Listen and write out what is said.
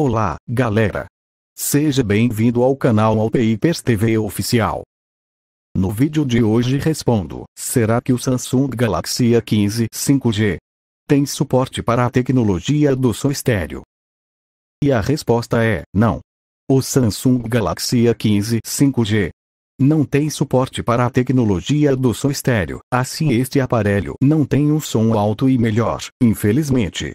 Olá, galera! Seja bem-vindo ao canal Alpeipers TV Oficial. No vídeo de hoje respondo, será que o Samsung Galaxy A15 5G tem suporte para a tecnologia do som estéreo? E a resposta é, não. O Samsung Galaxy A15 5G não tem suporte para a tecnologia do som estéreo, assim este aparelho não tem um som alto e melhor, infelizmente.